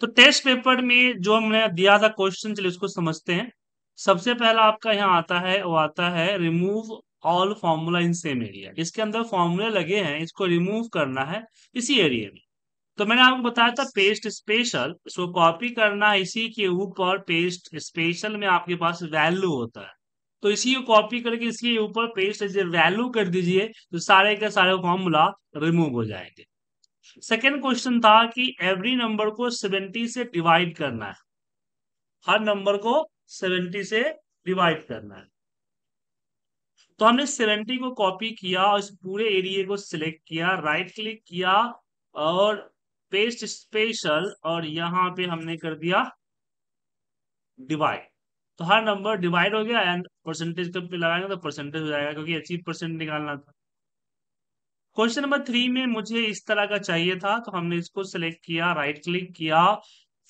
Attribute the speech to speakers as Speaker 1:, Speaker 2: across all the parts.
Speaker 1: तो test paper में जो हमने दिया था क्वेश्चन चलिए उसको समझते हैं सबसे पहला आपका यहाँ आता है वो आता है remove all formula in same area इसके अंदर फॉर्मूले लगे हैं इसको रिमूव करना है इसी एरिया में तो मैंने आपको बताया था पेस्ट स्पेशल इसको कॉपी करना इसी के ऊपर पेस्ट स्पेशल में आपके पास वैल्यू होता है तो इसी को कॉपी करके इसके ऊपर पेस्ट वैल्यू कर दीजिए तो सारे के सारे फॉर्मूला रिमूव हो जाएंगे सेकेंड क्वेश्चन था कि एवरी नंबर को सेवेंटी से डिवाइड करना है हर नंबर को सेवेंटी से डिवाइड करना है तो हमने सेवेंटी को कॉपी किया और इस पूरे एरिया को सिलेक्ट किया राइट क्लिक किया और पेस्ट स्पेशल और यहां पे हमने कर दिया डिवाइड तो हर नंबर डिवाइड हो गया एंड परसेंटेज कब पे लगाएंगे तो परसेंटेज हो जाएगा क्योंकि अचीव परसेंट निकालना था क्वेश्चन नंबर थ्री में मुझे इस तरह का चाहिए था तो हमने इसको सिलेक्ट किया राइट क्लिक किया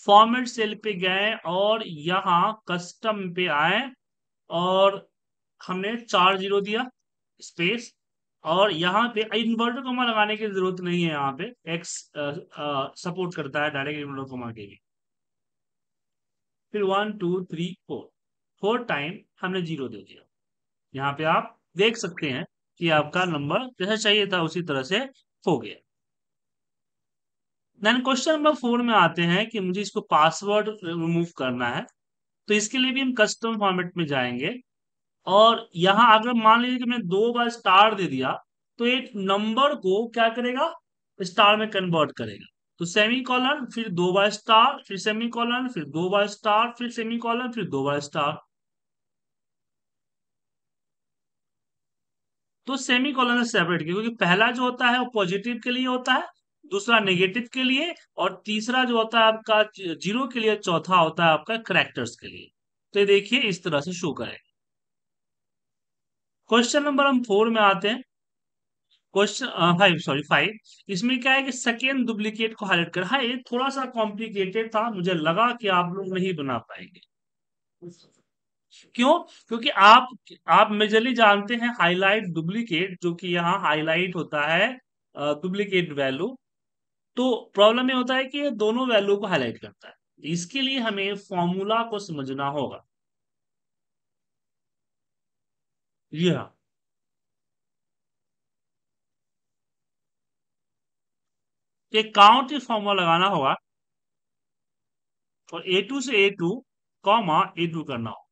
Speaker 1: फॉर्मेट सेल पे गए और यहाँ कस्टम पे आए और हमने चार जीरो दिया स्पेस और यहाँ पे इन्वर्टर कोमा लगाने की जरूरत नहीं है यहाँ पे एक्स सपोर्ट करता है डायरेक्ट इन्वर्टर कोमा के लिए फिर one two three four four time हमने जीरो दे दिया यहाँ पे आप देख सकते हैं कि आपका नंबर जैसा चाहिए था उसी तरह से हो गया देन क्वेश्चन नंबर फोर में आते हैं कि मुझे इसको पासवर्ड रिमूव करना है तो इसके लिए भी हम कस्टम फॉर्मेट में जाएंगे और यहां अगर मान लीजिए कि मैंने दो बार स्टार दे दिया तो एक नंबर को क्या करेगा स्टार में कन्वर्ट करेगा तो सेमी कॉलन फिर दो बार स्टार फिर सेमी कॉलन फिर दो बार स्टार फिर सेमी कॉलन फिर दो बार स्टार तो सेमी कॉलन से सेपरेट किया क्योंकि पहला जो होता है वो पॉजिटिव के लिए होता है दूसरा नेगेटिव के लिए और तीसरा जो होता है आपका जीरो के लिए चौथा होता है आपका करेक्टर्स के लिए तो ये देखिए इस तरह से शो करेंगे क्वेश्चन नंबर हम फोर में आते हैं क्वेश्चन फाइव सॉरी फाइव इसमें क्या है कि सेकेंड डुप्लीकेट को हाईलाइट कर हाँ ये थोड़ा सा कॉम्प्लिकेटेड था मुझे लगा कि आप लोग नहीं बना पाएंगे क्यों क्योंकि आप आप मेजरली जानते हैं हाईलाइट डुप्लीकेट जो कि यहाँ हाईलाइट होता है डुप्लीकेट वैल्यू तो प्रॉब्लम ये होता है कि ये दोनों वैल्यू को हाईलाइट करता है इसके लिए हमें फॉर्मूला को समझना होगा यह हाँ। एक काउंट फॉर्मूला लगाना होगा और ए टू से A two comma A two करना होगा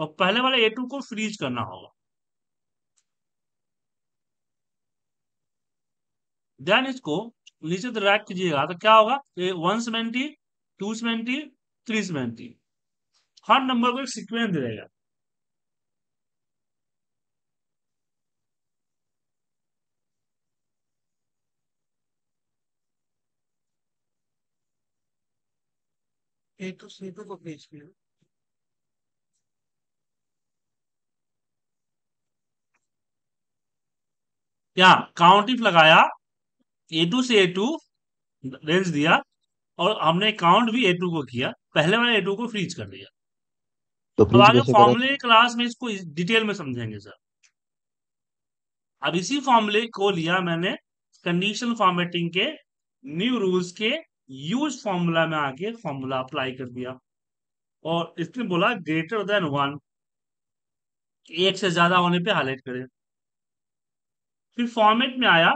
Speaker 1: और पहले वाले ए टू को फ्रीज करना होगा देन इसको नीचे तो रैक कीजिएगा तो क्या होगा ये one seventy two seventy three seventy हर नंबर को एक सिक्वेंस देगा ए टू सी टू को फ्रीज किया क्या काउंट इफ लगाया ए टू से ए टू रेंज दिया और हमने काउंट भी ए टू को किया पहले वाले ए टू को फ्रीज कर दिया तो, तो आगे फॉर्मूले क्लास में इसको डिटेल में समझेंगे सर अब इसी फॉर्मूले को लिया मैंने कंडीशन फॉर्मेटिंग के न्यू रूल्स के यूज फॉर्मूला में आके फॉर्मूला अप्लाई कर दिया और इसने बोला ग्रेटर देन वन एक से ज्यादा होने पे हाईलाइट करें फिर फॉर्मेट में आया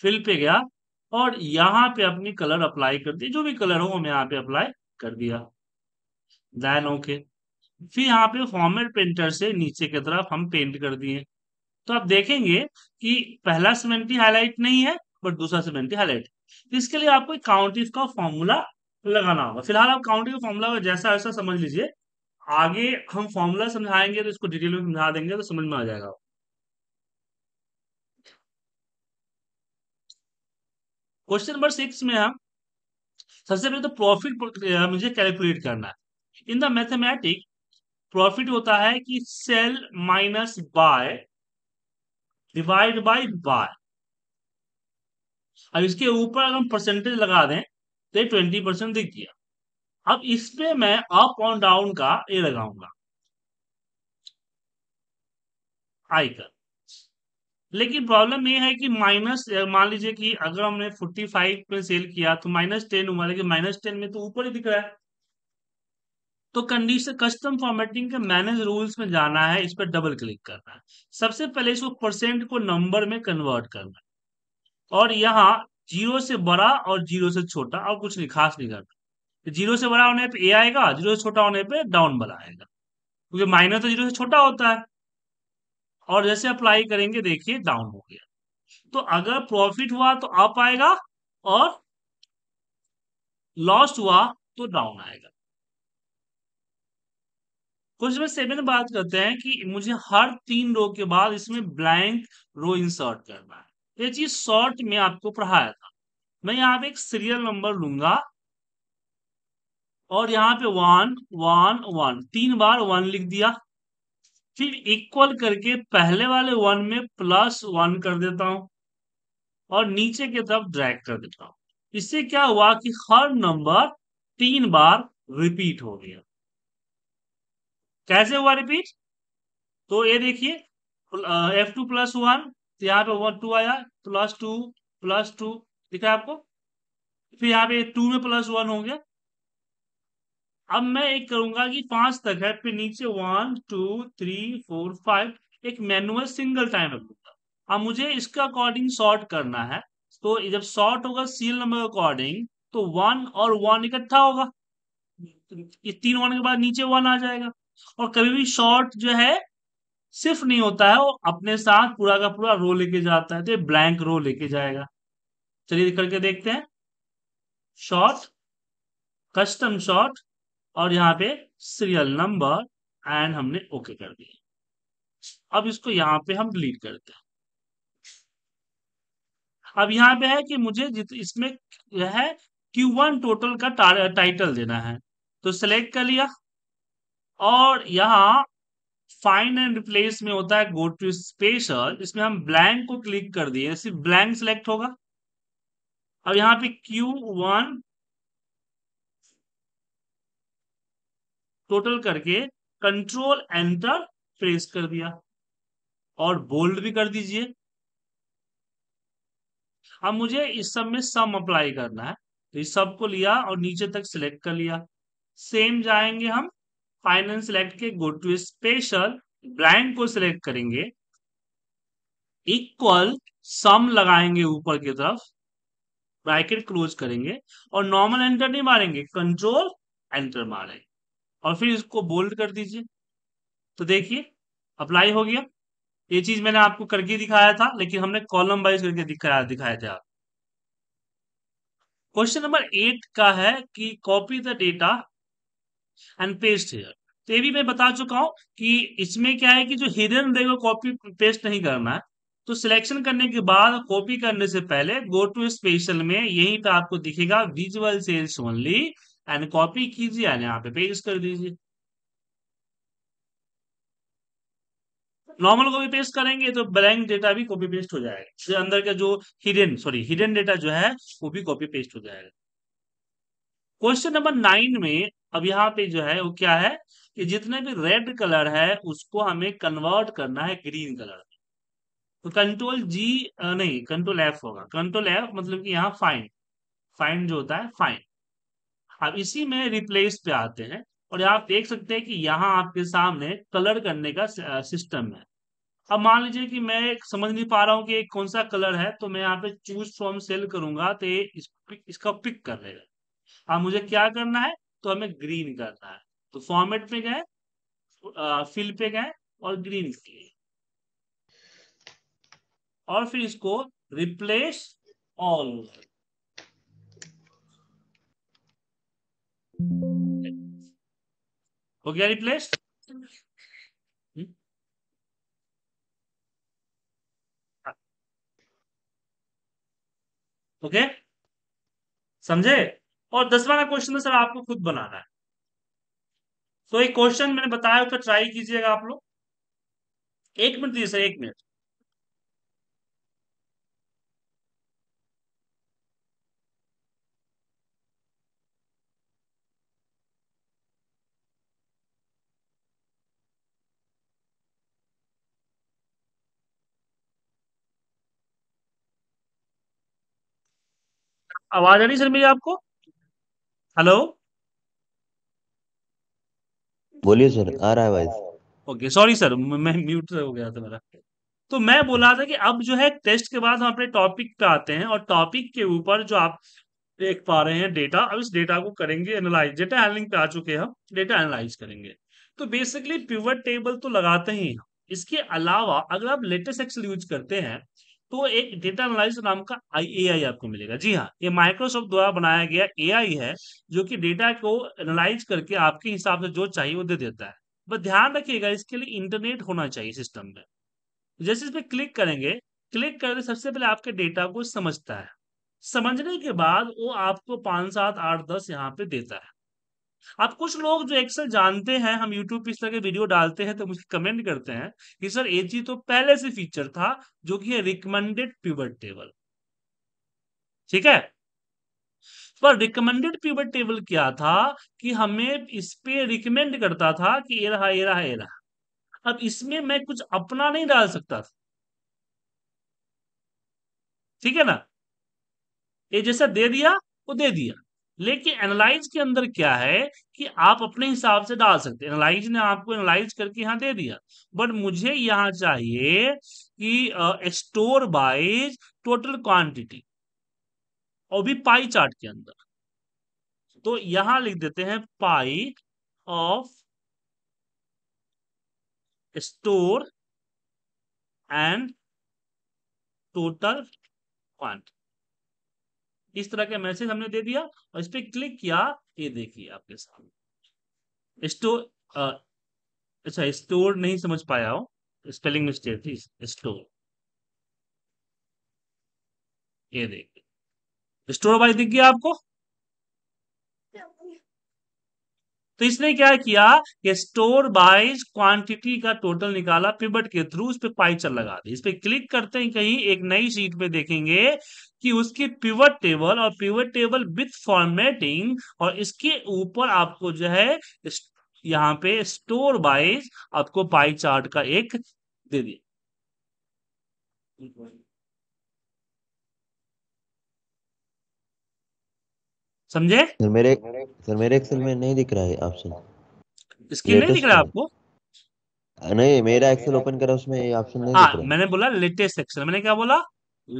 Speaker 1: फिल पे गया और यहाँ पे अपनी कलर अप्लाई कर दी जो भी कलर हो मैं यहाँ पे अप्लाई कर दिया देन ओके फिर यहाँ पे फॉर्मेट पेंटर से नीचे की तरफ हम पेंट कर दिए तो आप देखेंगे कि पहला सिमेंटी हाईलाइट नहीं है बट दूसरा सीमेंटी हाईलाइट तो इसके लिए आपको काउंटिव का फॉर्मूला लगाना होगा फिलहाल आप काउंटी का फॉर्मूला जैसा वैसा समझ लीजिए आगे हम फॉर्मूला समझाएंगे तो इसको डिटेल में समझा देंगे तो समझ में आ जाएगा क्वेश्चन नंबर सिक्स में हम सबसे पहले तो प्रॉफिट मुझे कैलकुलेट करना है इन द मैथमेटिक प्रॉफिट होता है कि sale minus buy divide by buy अब इसके ऊपर अगर हम परसेंटेज लगा दें तो ट्वेंटी परसेंट दिख दिया अब इसमें मैं अप और डाउन का ए लगाऊंगा कर लेकिन प्रॉब्लम ये है कि माइनस मान लीजिए कि अगर हमने फोर्टी फाइव में सेल किया तो माइनस टेन हुआ लेकिन माइनस टेन में तो ऊपर ही दिख रहा है तो कंडीशन कस्टम फॉर्मेटिंग के मैनेज रूल्स में जाना है इस पर डबल क्लिक करना है सबसे पहले इसको परसेंट को नंबर में कन्वर्ट करना है और यहाँ जीरो से बड़ा और जीरो से छोटा और कुछ नहीं खास नहीं करना जीरो से बड़ा होने पर ए आएगा जीरो से छोटा होने पर डाउन वाला आएगा क्योंकि माइनस तो जीरो से छोटा होता है और जैसे अप्लाई करेंगे देखिए डाउन हो गया तो अगर प्रॉफिट हुआ तो अप आएगा और लॉस हुआ तो डाउन आएगा कुछ में सेवन बात करते हैं कि मुझे हर तीन रो के बाद इसमें ब्लैंक रो इंसर्ट करना है ये चीज शॉर्ट में आपको पढ़ाया था मैं यहाँ पे एक सीरियल नंबर लूंगा और यहां पे वन वन वन तीन बार वन लिख दिया फिर इक्वल करके पहले वाले वन में प्लस वन कर देता हूं और नीचे की तरफ ड्रैग कर देता हूं इससे क्या हुआ कि हर नंबर तीन बार रिपीट हो गया कैसे हुआ रिपीट तो ये देखिए एफ टू प्लस वन यहाँ पे वन टू आया प्लस टू प्लस टू दिखा आपको फिर यहाँ पे टू में प्लस वन हो गया अब मैं एक करूंगा कि पांच तक है फिर नीचे one two three four five एक मैनुअल सिंगल टाइम रखूंगा अब मुझे इसका अकॉर्डिंग शॉर्ट करना है तो जब शॉर्ट होगा सील नंबर अकॉर्डिंग तो वन और वन इकट्ठा होगा ये तीन वन के बाद नीचे वन आ जाएगा और कभी भी शॉर्ट जो है सिर्फ नहीं होता है वो अपने साथ पूरा का पूरा रो लेके जाता है तो ब्लैंक रो लेके जाएगा चलिए करके देखते हैं शॉर्ट कस्टम शॉर्ट और यहाँ पे सीरियल नंबर एंड हमने ओके कर दिया अब इसको यहाँ पे हम डिलीट करते हैं अब यहाँ पे है कि मुझे इसमें है Q1 टोटल का टाइटल देना है तो सिलेक्ट कर लिया और यहाँ फाइन एंड रिप्लेस में होता है गो टू स्पेशल इसमें हम ब्लैंक को क्लिक कर दिए सिर्फ ब्लैंक सिलेक्ट होगा अब यहाँ पे Q1 टोटल करके कंट्रोल एंटर प्रेस कर दिया और बोल्ड भी कर दीजिए अब मुझे इस सब में सम अप्लाई करना है तो इस सब को लिया और नीचे तक सिलेक्ट कर लिया सेम जाएंगे हम फाइनल सिलेक्ट के गो टू स्पेशल ब्लैंक को सिलेक्ट करेंगे इक्वल सम लगाएंगे ऊपर की तरफ ब्रैकेट क्लोज करेंगे और नॉर्मल एंटर नहीं मारेंगे कंट्रोल एंटर मारेंगे और फिर इसको बोल्ड कर दीजिए तो देखिए अप्लाई हो गया ये चीज मैंने आपको करके दिखाया था लेकिन हमने कॉलम वाइज करके दिखाया थे आप क्वेश्चन नंबर एट का है कि copy the data and paste here तो ये भी मैं बता चुका हूं कि इसमें क्या है कि जो हिडन रहेगा कॉपी पेस्ट नहीं करना है तो सिलेक्शन करने के बाद कॉपी करने से पहले गो टू स्पेशल में यहीं पे आपको दिखेगा visual cells only and copy कीजिए एंड यहाँ पे पेस्ट कर दीजिए नॉर्मल कॉपी पेस्ट करेंगे तो ब्लैंक डेटा भी कॉपी पेस्ट हो जाएगा इसके अंदर का जो हिडन सॉरी हिडन डेटा जो है वो भी कॉपी पेस्ट हो जाएगा क्वेश्चन नंबर नाइन में अब यहाँ पे जो है वो क्या है कि जितने भी रेड कलर है उसको हमें कन्वर्ट करना है ग्रीन कलर तो कंट्रोल जी नहीं कंट्रोल एफ होगा कंट्रोल एफ मतलब कि यहाँ फाइन फाइन जो होता है फाइन अब इसी में रिप्लेस पे आते हैं और आप देख सकते हैं कि यहाँ आपके सामने कलर करने का सिस्टम है अब मान लीजिए कि मैं समझ नहीं पा रहा हूँ कि कौन सा कलर है तो मैं यहाँ पे चूज फ्रॉम सेल करूंगा तो ये इस, इसका पिक कर लेगा अब मुझे क्या करना है तो हमें ग्रीन करना है तो फॉर्मेट पे गए फिल पे गए और ग्रीन किए और फिर इसको रिप्लेस ऑल हो गया रिप्लेस ओके समझे और दसवा क्वेश्चन तो सर आपको खुद बनाना है तो एक क्वेश्चन मैंने बताया उसका तो ट्राई कीजिएगा आप लोग एक मिनट दीजिए सर एक मिनट आवाज आ रही सर मेरी आपको हेलो बोलिए सर आ रहा है आवाज ओके सॉरी सर मैं म्यूट हो गया था मेरा तो मैं बोला था कि अब जो है टेस्ट के बाद हम अपने टॉपिक पे आते हैं और टॉपिक के ऊपर जो आप देख पा रहे हैं डेटा अब इस डेटा को करेंगे एनालाइज डेटा हैंडलिंग पे आ चुके हैं हम डेटा एनालाइज करेंगे तो बेसिकली प्यवर टेबल तो लगाते ही इसके अलावा अगर आप लेटेस्ट एक्सल यूज करते हैं तो एक डेटा एनालिस नाम का आई आपको मिलेगा जी हाँ ये माइक्रोसॉफ्ट द्वारा बनाया गया ए आई है जो कि डेटा को एनालाइज करके आपके हिसाब से जो चाहिए वो दे देता है बस ध्यान रखिएगा इसके लिए इंटरनेट होना चाहिए सिस्टम में जैसे इस पर क्लिक करेंगे क्लिक करके सबसे पहले आपके डेटा को समझता है समझने के बाद वो आपको पांच सात आठ दस यहाँ पे देता है अब कुछ लोग जो एक्सेल जानते हैं हम यूट्यूब पे इस तरह के वीडियो डालते हैं तो मुझे कमेंट करते हैं कि सर एजी तो पहले से फीचर था जो कि है रिकमेंडेड प्यूबर टेबल ठीक है पर रिकमेंडेड प्यूबर टेबल क्या था कि हमें इस पे रिकमेंड करता था कि ये रहा ये रहा ये रहा अब इसमें मैं कुछ अपना नहीं डाल सकता था ठीक है ना ये जैसा दे दिया वो दे दिया लेकिन एनालाइज के अंदर क्या है कि आप अपने हिसाब से डाल सकते हैं एनालाइज ने आपको एनालाइज करके यहाँ दे दिया बट मुझे यहाँ चाहिए कि स्टोर बाइज टोटल क्वांटिटी और भी पाई चार्ट के अंदर तो यहां लिख देते हैं pie of store and total quantity इस तरह का मैसेज हमने दे दिया और इस पर क्लिक किया ये देखिए आपके सामने स्टोर अच्छा स्टोर नहीं समझ पाया हो स्पेलिंग मिस्टेक थी स्टोर ये देखिए स्टोर वाली दिख गया आपको तो इसने क्या किया कि स्टोर बाइज क्वांटिटी का टोटल निकाला पिबट के थ्रू उस पर पाइचर लगा दी इस पर क्लिक करते हैं कहीं एक नई सीट पे देखेंगे कि उसकी पिवट टेबल और पिवट टेबल विथ फॉर्मेटिंग और इसके ऊपर आपको जो है यहाँ पे स्टोर बाइज आपको पाई चार्ट का एक दे दिया समझे सर मेरे सर मेरे एक्सेल में नहीं दिख रहा है ऑप्शन इसकी नहीं दिख रहा आपको नहीं मेरा एक्सेल ओपन करा उसमें ये ऑप्शन नहीं आ, हाँ, दिख रहा मैंने बोला लेटेस्ट एक्सेल मैंने क्या बोला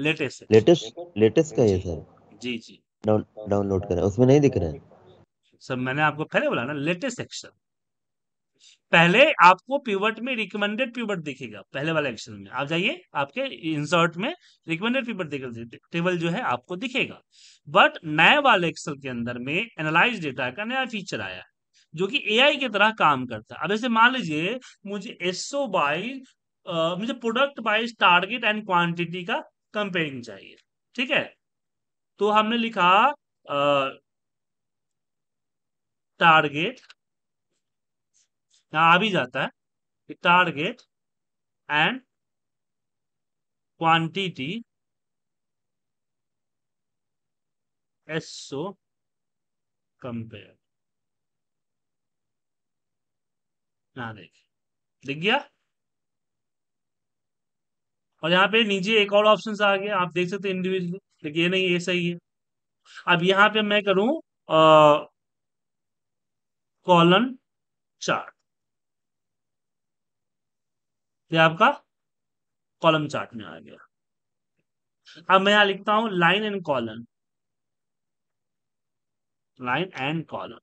Speaker 1: लेटेस्ट लेटेस्ट लेटेस्ट का है सर जी जी डाउनलोड करा उसमें नहीं दिख रहा है सर मैंने आपको पहले बोला ना लेटेस्ट एक्सेल पहले आपको पिवट में रिकमेंडेड पिवट दिखेगा पहले वाले एक्शन में आप जाइए आपके इंसर्ट में रिकमेंडेड पिवट दिखेगा टेबल जो है आपको दिखेगा बट नए वाले एक्सल के अंदर में एनालाइज डेटा का नया फीचर आया है जो कि एआई की तरह काम करता है अब ऐसे मान लीजिए मुझे एसओ बाई मुझे product wise target and quantity का कंपेयरिंग चाहिए ठीक है तो हमने लिखा टारगेट यहां आ भी जाता है कि target and quantity so compare ना देखिए दिख गया और यहां पे नीचे एक और ऑप्शन आ गया आप देख सकते इंडिविजुअल इंडिविजुअली ये नहीं ये सही है अब यहां पे मैं करूं कॉलन चार्ट तो ये आपका कॉलम चार्ट में आ गया अब मैं यहां लिखता हूं line and column line and column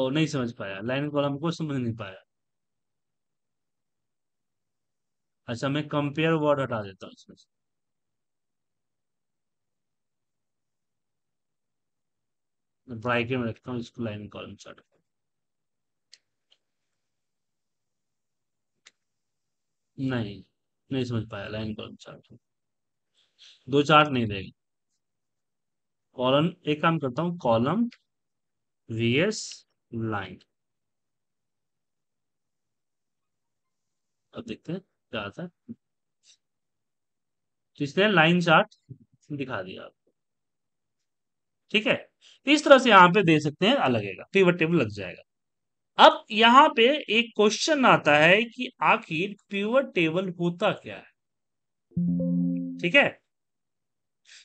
Speaker 1: ओ नहीं समझ पाया लाइन एंड कॉलम को समझ नहीं पाया अच्छा मैं कंपेयर वर्ड हटा देता हूं इसमें से ब्राइकेट में रखता हूँ इसको लाइन कॉलम चार्ट नहीं नहीं समझ पाया लाइन कॉलम चार्ट दो चार्ट नहीं देगा कॉलम एक काम करता हूं कॉलम वीएस लाइन अब देखते हैं क्या आता है तो इसने लाइन चार्ट दिखा दिया आपको ठीक है इस तरह से यहां पे दे सकते हैं अलगेगा पीवट टेबल लग जाएगा अब यहां पे एक क्वेश्चन आता है कि आखिर प्योर टेबल होता क्या है ठीक है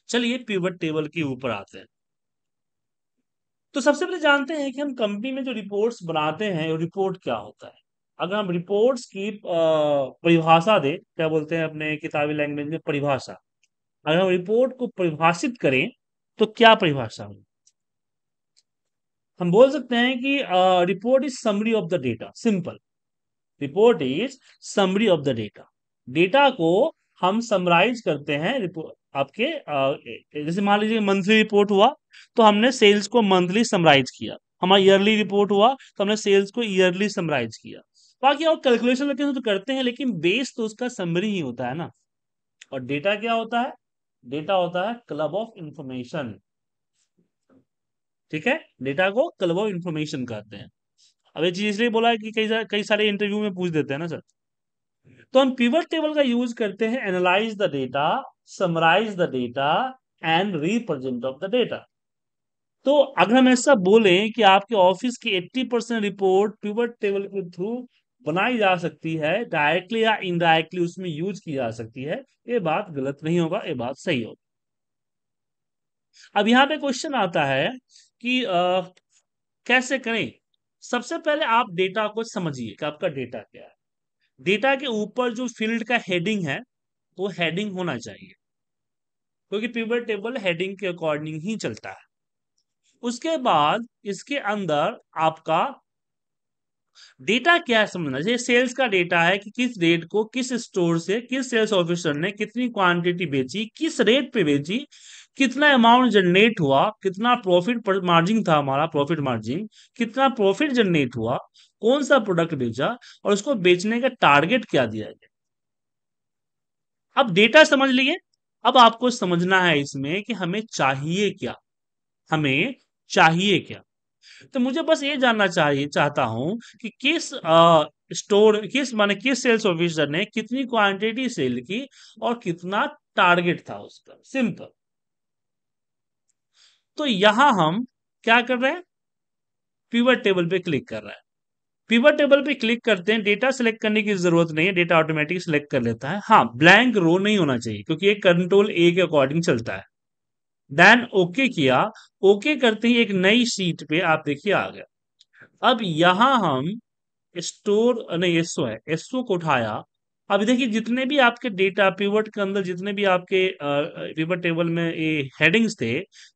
Speaker 1: चलिए पिवट टेबल के ऊपर आते हैं तो सबसे पहले जानते हैं कि हम कंपनी में जो रिपोर्ट्स बनाते हैं रिपोर्ट क्या होता है अगर हम रिपोर्ट्स की परिभाषा दे क्या बोलते हैं अपने किताबी लैंग्वेज में परिभाषा अगर हम रिपोर्ट को परिभाषित करें तो क्या परिभाषा होगी हम बोल सकते हैं कि report is summary of the data simple report is summary of the data data को हम समराइज करते हैं रिपोर्ट आपके जैसे मान लीजिए मंथली रिपोर्ट हुआ तो हमने सेल्स को मंथली समराइज किया हमारा ईयरली रिपोर्ट हुआ तो हमने सेल्स को ईयरली समराइज किया बाकी और कैलकुलेशन हैं तो करते हैं लेकिन बेस तो उसका समरी ही होता है ना और डेटा क्या होता है डेटा होता है क्लब ऑफ इंफॉर्मेशन ठीक है डेटा को कलबो इन्फॉर्मेशन कहते हैं अब ये चीज इसलिए बोला है कि कई सारे कई सारे इंटरव्यू में पूछ देते हैं ना सर तो हम पिवट टेबल का यूज करते हैं analyse the data summarise the data and represent of the data तो अगर हम ऐसा बोले कि आपके ऑफिस की 80 परसेंट रिपोर्ट पिवट टेबल के थ्रू बनाई जा सकती है डायरेक्टली या इनडायरेक्टली उसमें यूज की जा सकती है ये बात गलत नहीं होगा ये बात सही होगी अब यहां पे क्वेश्चन आता है कि आ, कैसे करें सबसे पहले आप डेटा को समझिए कि आपका डेटा क्या है डेटा के ऊपर जो फील्ड का हेडिंग है वो हेडिंग होना चाहिए क्योंकि पिवट टेबल हेडिंग के अकॉर्डिंग ही चलता है उसके बाद इसके अंदर आपका डेटा क्या है समझना चाहिए सेल्स का डेटा है कि किस रेट को किस स्टोर से किस सेल्स ऑफिसर ने कितनी क्वांटिटी बेची किस रेट पे बेची कितना अमाउंट जनरेट हुआ कितना प्रॉफिट मार्जिन था हमारा प्रॉफिट मार्जिन कितना प्रॉफिट जनरेट हुआ कौन सा प्रोडक्ट बेचा और उसको बेचने का टारगेट क्या दिया गया अब डेटा समझ लिए अब आपको समझना है इसमें कि हमें चाहिए क्या हमें चाहिए क्या तो मुझे बस ये जानना चाहिए चाहता हूं कि किस आ, स्टोर किस माने किस सेल्स ऑफिसर ने कितनी क्वांटिटी सेल की और कितना टारगेट था उसका सिंपल तो यहां हम क्या कर रहे हैं पीवर टेबल पे क्लिक कर रहे हैं पीवर टेबल पे क्लिक करते हैं डेटा सेलेक्ट करने की जरूरत नहीं है डेटा ऑटोमेटिक सेलेक्ट कर लेता है हाँ ब्लैंक रो नहीं होना चाहिए क्योंकि ये कंट्रोल ए के अकॉर्डिंग चलता है देन ओके okay किया ओके okay करते ही एक नई सीट पे आप देखिए आ गया अब यहां हम स्टोर नहीं एसओ है एसओ को उठाया अब देखिए जितने भी आपके डेटा पिवट के अंदर जितने भी आपके पिवट टेबल में ये हेडिंग्स थे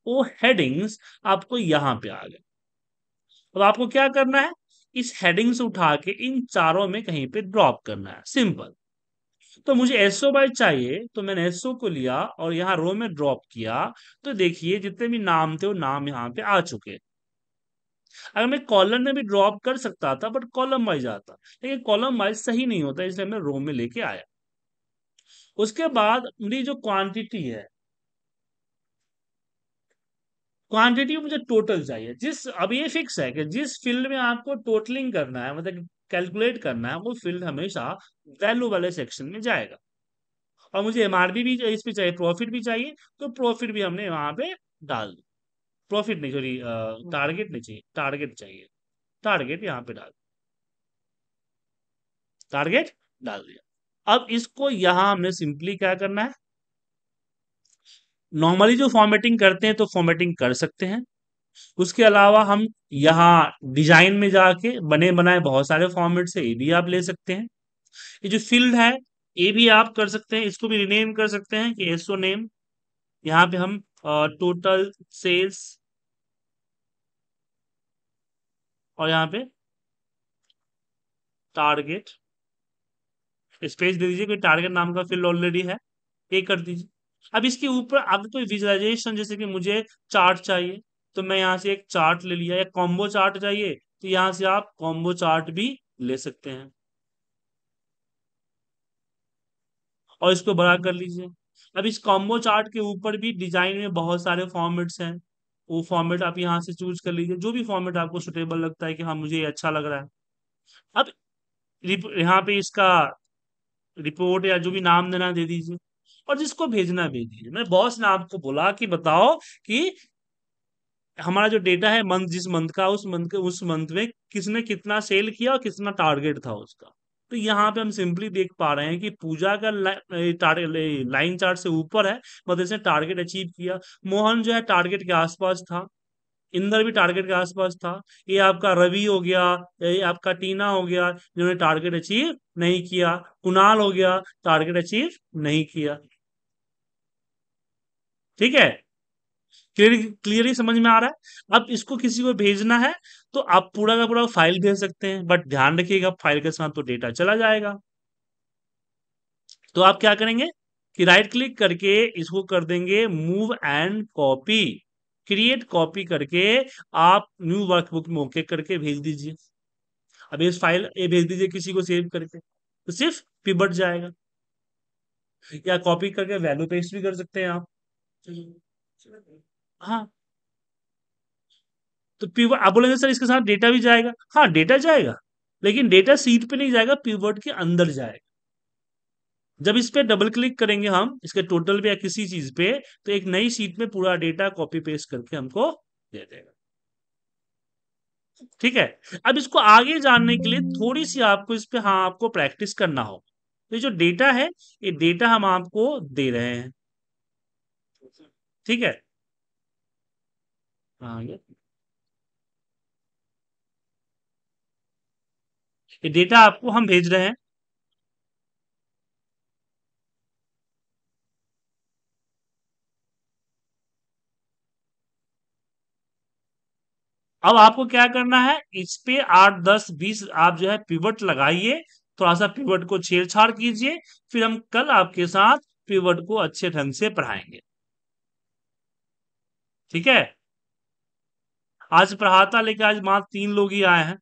Speaker 1: वो हेडिंग्स आपको यहाँ पे आ गए अब आपको क्या करना है इस हेडिंग्स उठा के इन चारों में कहीं पे ड्रॉप करना है सिंपल तो मुझे एसओ बाय चाहिए तो मैंने एसओ को लिया और यहाँ रो में ड्रॉप किया तो देखिए जितने भी नाम थे वो नाम यहाँ पे आ चुके अगर मैं कॉलम में भी ड्रॉप कर सकता था बट कॉलम वाइज आता लेकिन कॉलम वाइज सही नहीं होता इसलिए मैं रो में लेके आया उसके बाद मेरी जो क्वांटिटी है क्वांटिटी मुझे टोटल चाहिए जिस अब ये फिक्स है कि जिस फील्ड में आपको टोटलिंग करना है मतलब कैलकुलेट करना है वो फील्ड हमेशा वैल्यू वाले सेक्शन में जाएगा और मुझे एमआरबी भी इस पे चाहिए प्रॉफिट भी चाहिए तो प्रॉफिट भी हमने वहां पे डाल दिया प्रॉफिट नहीं सॉरी टारगेट हम्म। नहीं चाहिए टारगेट चाहिए टारगेट यहाँ पे डाल टारगेट डाल दिया अब इसको यहां हमने सिंपली क्या करना है नॉर्मली जो फॉर्मेटिंग करते हैं तो फॉर्मेटिंग कर सकते हैं उसके अलावा हम यहाँ डिजाइन में जाके बने बनाए बहुत सारे फॉर्मेट से ये भी आप ले सकते हैं ये जो फील्ड है ये भी आप कर सकते हैं इसको भी रिनेम कर सकते हैं कि एसओ नेम यहाँ पे हम टोटल सेल्स और यहाँ पे टारगेट स्पेस दे दीजिए कोई टारगेट नाम का फील्ड ऑलरेडी है ये कर दीजिए अब इसके ऊपर आपको कोई विजुअलाइजेशन जैसे कि मुझे चार्ट चाहिए तो मैं यहाँ से एक चार्ट ले लिया या कॉम्बो चार्ट चाहिए तो यहाँ से आप कॉम्बो चार्ट भी ले सकते हैं और इसको बड़ा कर लीजिए अब इस कॉम्बो चार्ट के ऊपर भी डिजाइन में बहुत सारे फॉर्मेट्स हैं वो फॉर्मेट आप यहाँ से चूज कर लीजिए जो भी फॉर्मेट आपको सुटेबल लगता है कि हाँ मुझे ये अच्छा लग रहा है अब यहाँ पे इसका रिपोर्ट या जो भी नाम देना दे दीजिए और जिसको भेजना भेज दीजिए मैं बॉस ने आपको बोला कि बताओ कि हमारा जो डेटा है मंथ जिस मंथ का उस मंथ के उस मंथ में किसने कितना सेल किया और कितना टारगेट था उसका तो यहाँ पे हम सिंपली देख पा रहे हैं कि पूजा का लाइन चार्ट से ऊपर है मतलब इसने टारगेट अचीव किया मोहन जो है टारगेट के आसपास था इंदर भी टारगेट के आसपास था ये आपका रवि हो गया ये आपका टीना हो गया जिन्होंने टारगेट अचीव नहीं किया कुणाल हो गया टारगेट अचीव नहीं किया ठीक है क्लियर क्लियरली समझ में आ रहा है अब इसको किसी को भेजना है तो आप पूरा का पूरा फाइल भेज सकते हैं बट ध्यान रखिएगा फाइल के साथ तो डेटा चला जाएगा तो आप क्या करेंगे कि राइट क्लिक करके इसको कर देंगे move and copy create copy करके आप न्यू वर्कबुक में ओके करके भेज दीजिए अब इस फाइल ये भेज दीजिए किसी को सेव करके तो सिर्फ पिबट जाएगा या कॉपी करके वैल्यू पेस्ट भी कर सकते हैं आप हाँ तो पीवर्ड आप बोलेंगे सर इसके साथ डेटा भी जाएगा हाँ डेटा जाएगा लेकिन डेटा सीट पे नहीं जाएगा पीवर्ड के अंदर जाएगा जब इस पर डबल क्लिक करेंगे हम इसके टोटल पे या किसी चीज पे तो एक नई सीट में पूरा डेटा कॉपी पेस्ट करके हमको दे देगा ठीक है अब इसको आगे जानने के लिए थोड़ी सी आपको इस पर हाँ आपको प्रैक्टिस करना होगा तो ये जो डेटा है ये डेटा हम आपको दे रहे हैं ठीक है हाँ, ये डेटा आपको हम भेज रहे हैं अब आपको क्या करना है इस पे आठ दस बीस आप जो है पिवट लगाइए थोड़ा सा पिवट को छेड़छाड़ कीजिए फिर हम कल आपके साथ पिवट को अच्छे ढंग से पढ़ाएंगे ठीक है आज प्रहाता लेके आज मात्र तीन लोग ही आए हैं